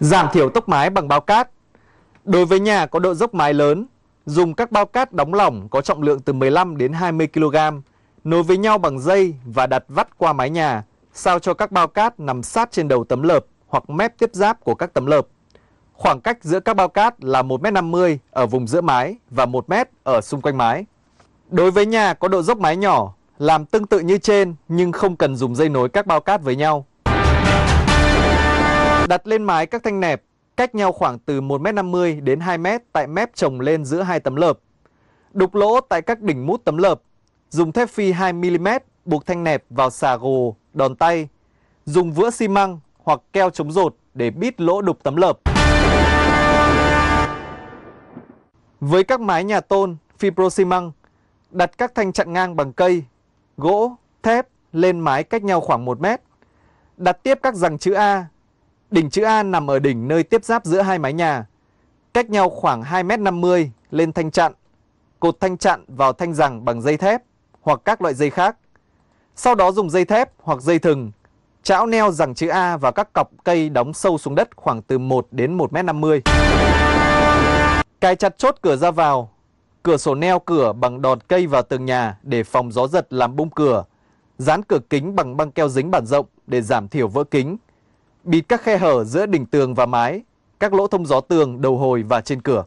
Giảm thiểu tốc mái bằng bao cát Đối với nhà có độ dốc mái lớn, dùng các bao cát đóng lỏng có trọng lượng từ 15 đến 20 kg, nối với nhau bằng dây và đặt vắt qua mái nhà, sao cho các bao cát nằm sát trên đầu tấm lợp hoặc mép tiếp giáp của các tấm lợp. Khoảng cách giữa các bao cát là 1m50 ở vùng giữa mái và 1m ở xung quanh mái. Đối với nhà có độ dốc mái nhỏ, làm tương tự như trên nhưng không cần dùng dây nối các bao cát với nhau. Đặt lên mái các thanh nẹp, cách nhau khoảng từ 1m50 đến 2m tại mép trồng lên giữa hai tấm lợp. Đục lỗ tại các đỉnh mút tấm lợp, dùng thép phi 2mm buộc thanh nẹp vào xà gồ, đòn tay, dùng vữa xi măng hoặc keo chống rột để bít lỗ đục tấm lợp. Với các mái nhà tôn, fibro xi măng, đặt các thanh chặn ngang bằng cây, gỗ, thép lên mái cách nhau khoảng 1 mét. Đặt tiếp các rằng chữ A Đỉnh chữ A nằm ở đỉnh nơi tiếp giáp giữa hai mái nhà, cách nhau khoảng 2m50 lên thanh chặn, cột thanh chặn vào thanh rằng bằng dây thép hoặc các loại dây khác. Sau đó dùng dây thép hoặc dây thừng, chảo neo rằng chữ A vào các cọc cây đóng sâu xuống đất khoảng từ 1 đến 1m50. Cài chặt chốt cửa ra vào, cửa sổ neo cửa bằng đòn cây vào tường nhà để phòng gió giật làm bung cửa, dán cửa kính bằng băng keo dính bản rộng để giảm thiểu vỡ kính bịt các khe hở giữa đỉnh tường và mái, các lỗ thông gió tường, đầu hồi và trên cửa.